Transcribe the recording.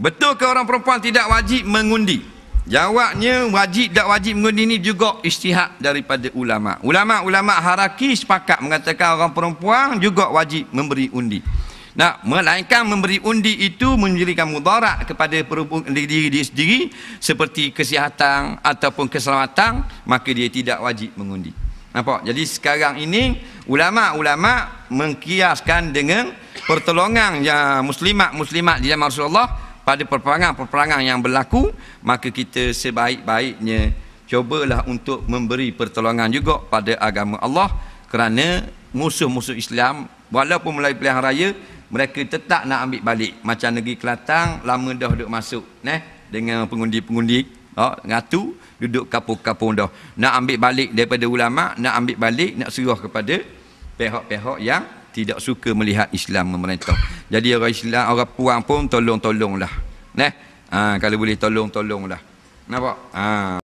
Betul ke orang perempuan tidak wajib mengundi? Jawabnya wajib tak wajib mengundi ni juga istihad daripada ulama. Ulama-ulama haraki sepakat mengatakan orang perempuan juga wajib memberi undi. Nah, melainkan memberi undi itu menjadikan mudarat kepada diri dia sendiri seperti kesihatan ataupun keselamatan, maka dia tidak wajib mengundi. Nampak? Jadi sekarang ini ulama-ulama mengkiaskan dengan pertolongan yang muslimat-muslimat di zaman Rasulullah pada peperangan-peperangan yang berlaku maka kita sebaik-baiknya cubalah untuk memberi pertolongan juga pada agama Allah kerana musuh-musuh Islam walaupun mulai pilihan raya mereka tetap nak ambil balik macam negeri Kelantan lama dah duduk masuk neh dengan pengundi-pengundi oh, ngatu duduk kapung-kapung dah nak ambil balik daripada ulama nak ambil balik nak suruh kepada pihak-pihak yang tidak suka melihat Islam memerintah. Jadi orang Islam, orang puang pun tolong-tolonglah. Nah, ha, kalau boleh tolong-tolonglah. Nampak? Ha.